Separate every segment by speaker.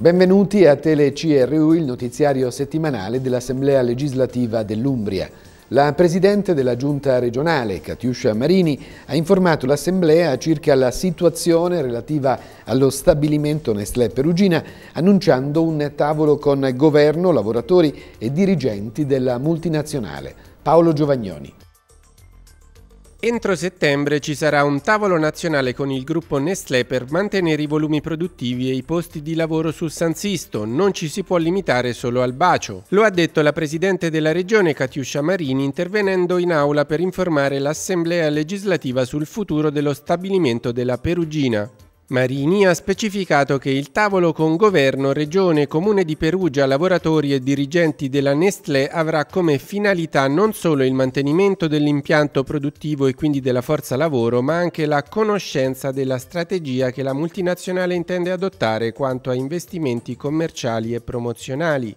Speaker 1: Benvenuti a TeleCRU, il notiziario settimanale dell'Assemblea legislativa dell'Umbria. La Presidente della Giunta regionale, Catiuscia Marini, ha informato l'Assemblea circa la situazione relativa allo stabilimento Nestlé Perugina, annunciando un tavolo con governo, lavoratori e dirigenti della multinazionale. Paolo Giovagnoni.
Speaker 2: Entro settembre ci sarà un tavolo nazionale con il gruppo Nestlé per mantenere i volumi produttivi e i posti di lavoro su San Sisto, non ci si può limitare solo al bacio. Lo ha detto la Presidente della Regione Catiuscia Marini intervenendo in aula per informare l'Assemblea legislativa sul futuro dello stabilimento della Perugina. Marini ha specificato che il tavolo con governo, regione, comune di Perugia, lavoratori e dirigenti della Nestlé avrà come finalità non solo il mantenimento dell'impianto produttivo e quindi della forza lavoro, ma anche la conoscenza della strategia che la multinazionale intende adottare quanto a investimenti commerciali e promozionali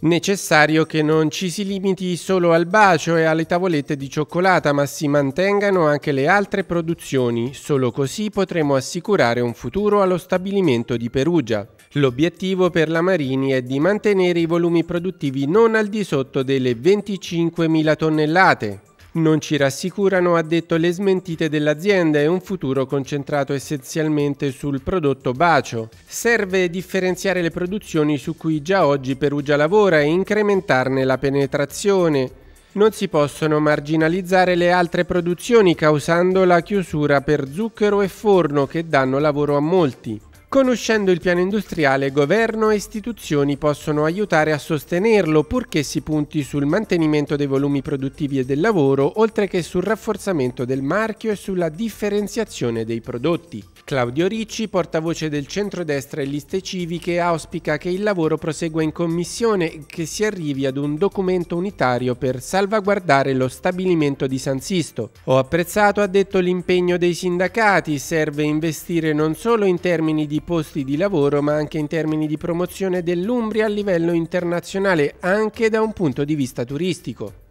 Speaker 2: necessario che non ci si limiti solo al bacio e alle tavolette di cioccolata, ma si mantengano anche le altre produzioni, solo così potremo assicurare un futuro allo stabilimento di Perugia. L'obiettivo per la Marini è di mantenere i volumi produttivi non al di sotto delle 25.000 tonnellate, non ci rassicurano, ha detto, le smentite dell'azienda e un futuro concentrato essenzialmente sul prodotto bacio. Serve differenziare le produzioni su cui già oggi Perugia lavora e incrementarne la penetrazione. Non si possono marginalizzare le altre produzioni causando la chiusura per zucchero e forno che danno lavoro a molti. Conoscendo il piano industriale, governo e istituzioni possono aiutare a sostenerlo purché si punti sul mantenimento dei volumi produttivi e del lavoro, oltre che sul rafforzamento del marchio e sulla differenziazione dei prodotti. Claudio Ricci, portavoce del centrodestra e liste civiche, auspica che il lavoro prosegua in commissione e che si arrivi ad un documento unitario per salvaguardare lo stabilimento di San Sisto. Ho apprezzato, ha detto, l'impegno dei sindacati, serve investire non solo in termini di di posti di lavoro ma anche in termini di promozione dell'Umbria a livello internazionale, anche da un punto di vista turistico.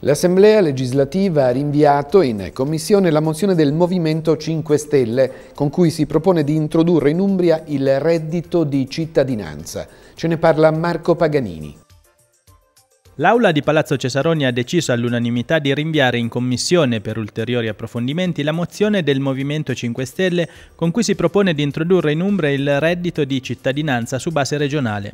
Speaker 1: L'Assemblea legislativa ha rinviato in commissione la mozione del Movimento 5 Stelle con cui si propone di introdurre in Umbria il reddito di cittadinanza. Ce ne parla Marco Paganini.
Speaker 3: L'Aula di Palazzo Cesaroni ha deciso all'unanimità di rinviare in commissione per ulteriori approfondimenti la mozione del Movimento 5 Stelle con cui si propone di introdurre in Umbria il reddito di cittadinanza su base regionale.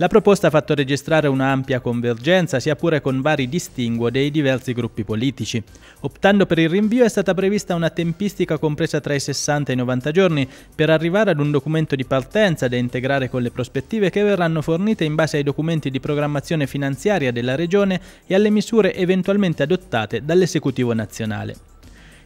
Speaker 3: La proposta ha fatto registrare un'ampia convergenza, sia pure con vari distinguo dei diversi gruppi politici. Optando per il rinvio è stata prevista una tempistica compresa tra i 60 e i 90 giorni per arrivare ad un documento di partenza da integrare con le prospettive che verranno fornite in base ai documenti di programmazione finanziaria della Regione e alle misure eventualmente adottate dall'esecutivo nazionale.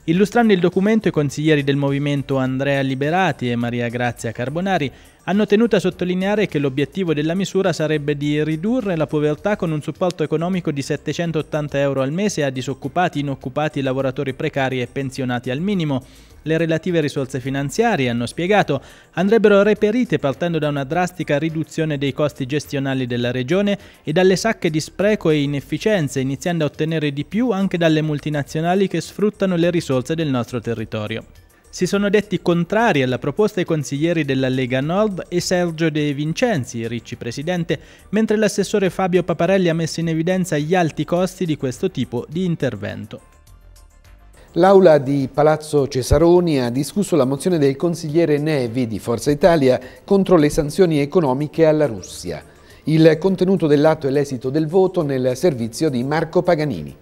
Speaker 3: Illustrando il documento, i consiglieri del movimento Andrea Liberati e Maria Grazia Carbonari hanno tenuto a sottolineare che l'obiettivo della misura sarebbe di ridurre la povertà con un supporto economico di 780 euro al mese a disoccupati, inoccupati, lavoratori precari e pensionati al minimo, le relative risorse finanziarie, hanno spiegato, andrebbero reperite partendo da una drastica riduzione dei costi gestionali della regione e dalle sacche di spreco e inefficienze, iniziando a ottenere di più anche dalle multinazionali che sfruttano le risorse del nostro territorio si sono detti contrari alla proposta i consiglieri della Lega Nord e Sergio De Vincenzi, Ricci presidente, mentre l'assessore Fabio Paparelli ha messo in evidenza gli alti costi di questo tipo di intervento.
Speaker 1: L'Aula di Palazzo Cesaroni ha discusso la mozione del consigliere Nevi di Forza Italia contro le sanzioni economiche alla Russia. Il contenuto dell'atto e l'esito del voto nel servizio di Marco Paganini.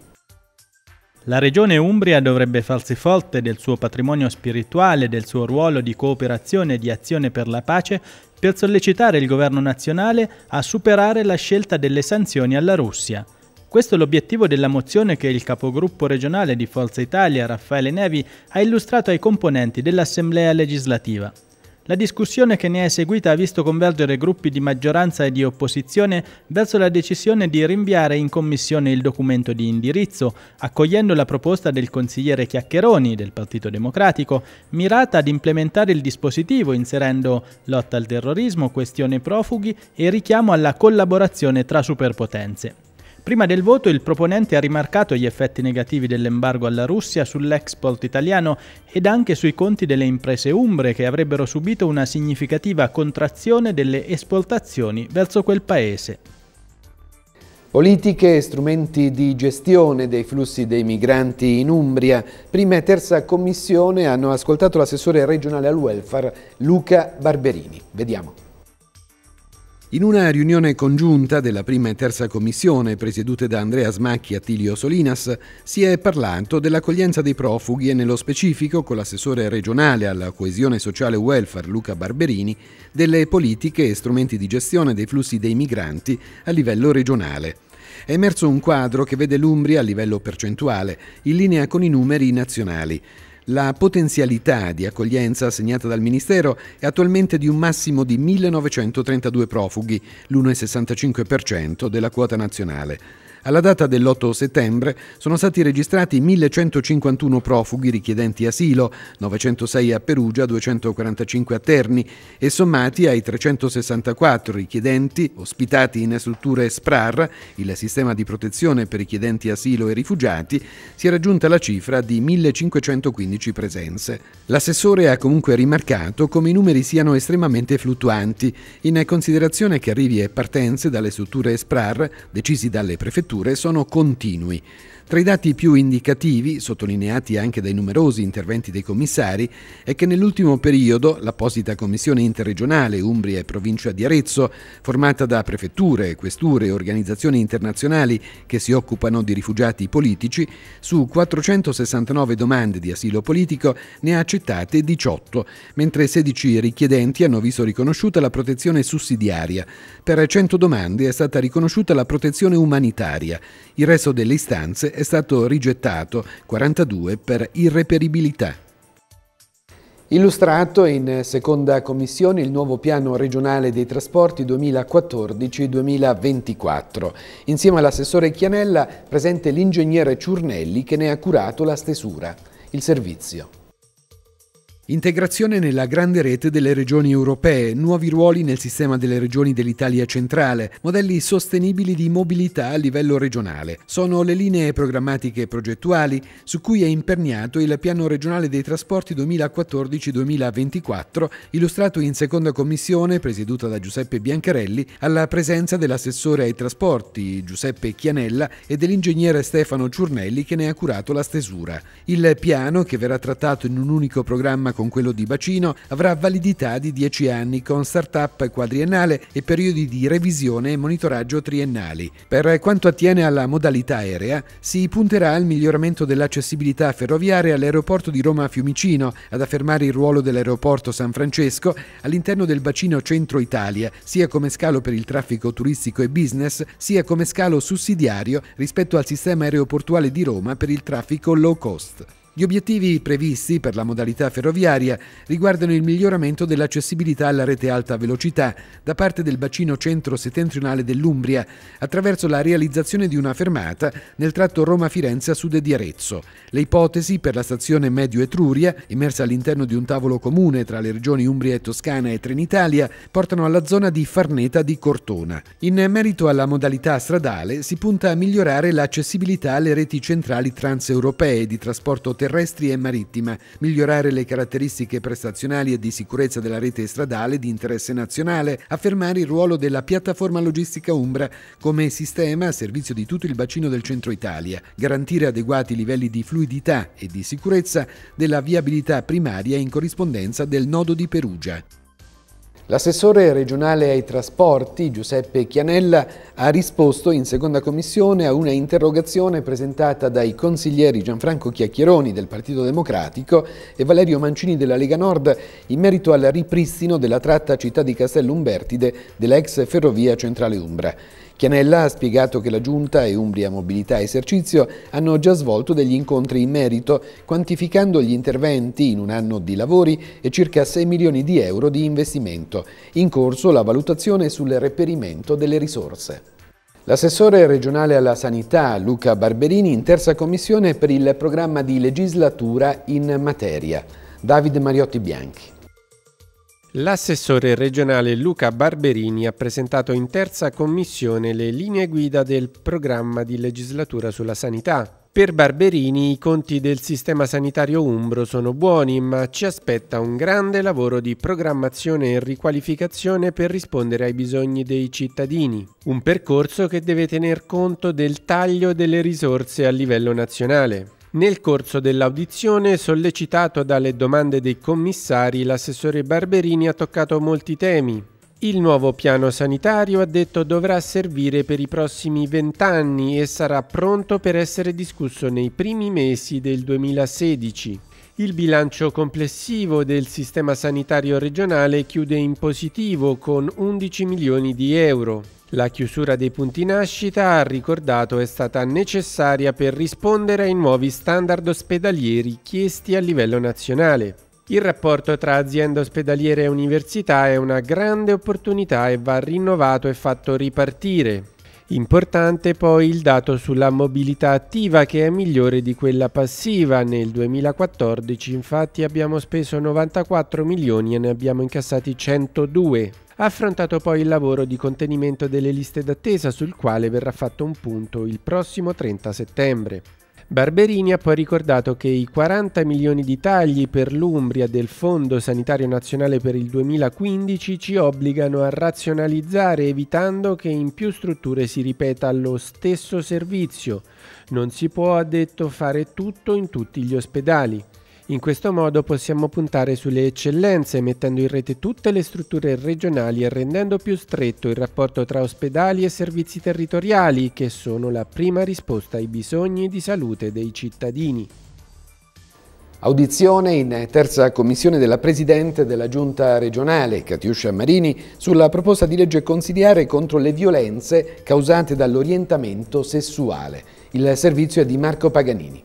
Speaker 3: La regione Umbria dovrebbe farsi forte del suo patrimonio spirituale, del suo ruolo di cooperazione e di azione per la pace per sollecitare il governo nazionale a superare la scelta delle sanzioni alla Russia. Questo è l'obiettivo della mozione che il capogruppo regionale di Forza Italia, Raffaele Nevi, ha illustrato ai componenti dell'Assemblea legislativa. La discussione che ne è seguita ha visto convergere gruppi di maggioranza e di opposizione verso la decisione di rinviare in commissione il documento di indirizzo, accogliendo la proposta del consigliere Chiaccheroni del Partito Democratico, mirata ad implementare il dispositivo inserendo lotta al terrorismo, questione profughi e richiamo alla collaborazione tra superpotenze. Prima del voto il proponente ha rimarcato gli effetti negativi dell'embargo alla Russia sull'export italiano ed anche sui conti delle imprese umbre che avrebbero subito una significativa contrazione delle esportazioni verso quel paese.
Speaker 1: Politiche e strumenti di gestione dei flussi dei migranti in Umbria. Prima e terza commissione hanno ascoltato l'assessore regionale al welfare Luca Barberini. Vediamo. In una riunione congiunta della prima e terza commissione, presiedute da Andrea Smacchi e Attilio Solinas, si è parlato dell'accoglienza dei profughi e nello specifico, con l'assessore regionale alla coesione sociale e welfare Luca Barberini, delle politiche e strumenti di gestione dei flussi dei migranti a livello regionale. È emerso un quadro che vede l'Umbria a livello percentuale, in linea con i numeri nazionali. La potenzialità di accoglienza assegnata dal Ministero è attualmente di un massimo di 1932 profughi, l'1,65% della quota nazionale. Alla data dell'8 settembre sono stati registrati 1151 profughi richiedenti asilo, 906 a Perugia, 245 a Terni e sommati ai 364 richiedenti ospitati in strutture SPRAR, il sistema di protezione per richiedenti asilo e rifugiati, si è raggiunta la cifra di 1515 presenze. L'assessore ha comunque rimarcato come i numeri siano estremamente fluttuanti, in considerazione che arrivi e partenze dalle strutture SPRAR decisi dalle prefetture scritture sono continui. Tra i dati più indicativi, sottolineati anche dai numerosi interventi dei commissari, è che nell'ultimo periodo l'apposita commissione interregionale Umbria e provincia di Arezzo, formata da prefetture, questure e organizzazioni internazionali che si occupano di rifugiati politici, su 469 domande di asilo politico ne ha accettate 18, mentre 16 richiedenti hanno visto riconosciuta la protezione sussidiaria. Per 100 domande è stata riconosciuta la protezione umanitaria. Il resto delle istanze è è stato rigettato 42 per irreperibilità. Illustrato in seconda commissione il nuovo piano regionale dei trasporti 2014-2024. Insieme all'assessore Chianella presente l'ingegnere Ciurnelli che ne ha curato la stesura. Il servizio. Integrazione nella grande rete delle regioni europee, nuovi ruoli nel sistema delle regioni dell'Italia centrale, modelli sostenibili di mobilità a livello regionale. Sono le linee programmatiche e progettuali su cui è imperniato il Piano regionale dei trasporti 2014-2024, illustrato in seconda commissione presieduta da Giuseppe Biancarelli, alla presenza dell'assessore ai trasporti Giuseppe Chianella e dell'ingegnere Stefano Ciurnelli che ne ha curato la stesura. Il piano, che verrà trattato in un unico programma con quello di Bacino avrà validità di 10 anni con start-up quadriennale e periodi di revisione e monitoraggio triennali. Per quanto attiene alla modalità aerea, si punterà al miglioramento dell'accessibilità ferroviaria all'aeroporto di Roma Fiumicino, ad affermare il ruolo dell'aeroporto San Francesco all'interno del bacino centro Italia, sia come scalo per il traffico turistico e business, sia come scalo sussidiario rispetto al sistema aeroportuale di Roma per il traffico low cost. Gli obiettivi previsti per la modalità ferroviaria riguardano il miglioramento dell'accessibilità alla rete alta velocità da parte del bacino centro-settentrionale dell'Umbria attraverso la realizzazione di una fermata nel tratto Roma-Firenze a sud di Arezzo, le ipotesi per la stazione Medio Etruria, immersa all'interno di un tavolo comune tra le regioni Umbria e Toscana e Trenitalia, portano alla zona di Farneta di Cortona. In merito alla modalità stradale si punta a migliorare l'accessibilità alle reti centrali transeuropee di trasporto terrestri e marittima, migliorare le caratteristiche prestazionali e di sicurezza della rete stradale di interesse nazionale, affermare il ruolo della piattaforma logistica Umbra come sistema a servizio di tutto il bacino del centro Italia, garantire adeguati livelli di fluidità e di sicurezza della viabilità primaria in corrispondenza del nodo di Perugia. L'assessore regionale ai trasporti Giuseppe Chianella ha risposto in seconda commissione a una interrogazione presentata dai consiglieri Gianfranco Chiacchieroni del Partito Democratico e Valerio Mancini della Lega Nord in merito al ripristino della tratta città di Castello Umbertide dell'ex ferrovia centrale Umbra. Chianella ha spiegato che la Giunta e Umbria Mobilità Esercizio hanno già svolto degli incontri in merito, quantificando gli interventi in un anno di lavori e circa 6 milioni di euro di investimento. In corso la valutazione sul reperimento delle risorse. L'assessore regionale alla sanità Luca Barberini in terza commissione per il programma di legislatura in materia. David Mariotti Bianchi.
Speaker 2: L'assessore regionale Luca Barberini ha presentato in terza commissione le linee guida del programma di legislatura sulla sanità. Per Barberini i conti del sistema sanitario umbro sono buoni, ma ci aspetta un grande lavoro di programmazione e riqualificazione per rispondere ai bisogni dei cittadini. Un percorso che deve tener conto del taglio delle risorse a livello nazionale. Nel corso dell'audizione, sollecitato dalle domande dei commissari, l'assessore Barberini ha toccato molti temi, il nuovo piano sanitario, ha detto, dovrà servire per i prossimi vent'anni e sarà pronto per essere discusso nei primi mesi del 2016. Il bilancio complessivo del sistema sanitario regionale chiude in positivo con 11 milioni di euro. La chiusura dei punti nascita, ha ricordato, è stata necessaria per rispondere ai nuovi standard ospedalieri chiesti a livello nazionale. Il rapporto tra azienda ospedaliera e università è una grande opportunità e va rinnovato e fatto ripartire, Importante poi il dato sulla mobilità attiva che è migliore di quella passiva. Nel 2014 infatti abbiamo speso 94 milioni e ne abbiamo incassati 102. Ha affrontato poi il lavoro di contenimento delle liste d'attesa sul quale verrà fatto un punto il prossimo 30 settembre. Barberini ha poi ricordato che i 40 milioni di tagli per l'Umbria del Fondo Sanitario Nazionale per il 2015 ci obbligano a razionalizzare evitando che in più strutture si ripeta lo stesso servizio. Non si può, ha detto, fare tutto in tutti gli ospedali. In questo modo possiamo puntare sulle eccellenze mettendo in rete tutte le strutture regionali e rendendo più stretto il rapporto tra ospedali e servizi territoriali che sono la prima risposta ai bisogni di salute dei cittadini.
Speaker 1: Audizione in terza commissione della Presidente della Giunta regionale, Catiuscia Marini, sulla proposta di legge consigliare contro le violenze causate dall'orientamento sessuale. Il servizio è di Marco Paganini.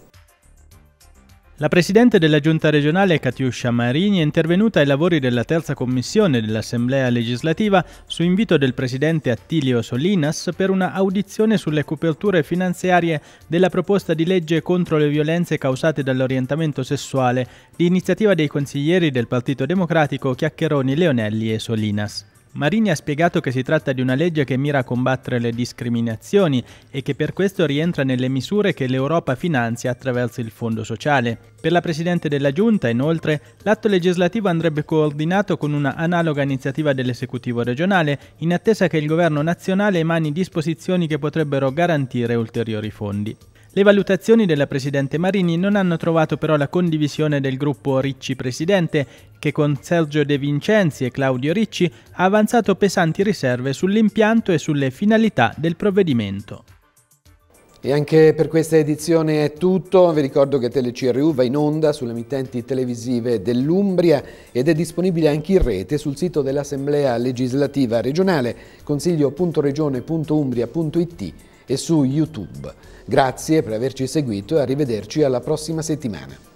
Speaker 3: La Presidente della Giunta regionale Catiuscia Marini è intervenuta ai lavori della terza commissione dell'Assemblea legislativa su invito del Presidente Attilio Solinas per una audizione sulle coperture finanziarie della proposta di legge contro le violenze causate dall'orientamento sessuale di iniziativa dei consiglieri del Partito Democratico Chiacchieroni Leonelli e Solinas. Marini ha spiegato che si tratta di una legge che mira a combattere le discriminazioni e che per questo rientra nelle misure che l'Europa finanzia attraverso il Fondo sociale. Per la Presidente della Giunta, inoltre, l'atto legislativo andrebbe coordinato con una analoga iniziativa dell'esecutivo regionale, in attesa che il governo nazionale emani disposizioni che potrebbero garantire ulteriori fondi. Le valutazioni della Presidente Marini non hanno trovato però la condivisione del gruppo Ricci Presidente, che con Sergio De Vincenzi e Claudio Ricci ha avanzato pesanti riserve sull'impianto e sulle finalità del provvedimento.
Speaker 1: E anche per questa edizione è tutto, vi ricordo che TeleCRU va in onda sulle emittenti televisive dell'Umbria ed è disponibile anche in rete sul sito dell'Assemblea Legislativa Regionale consiglio.regione.umbria.it e su YouTube. Grazie per averci seguito e arrivederci alla prossima settimana.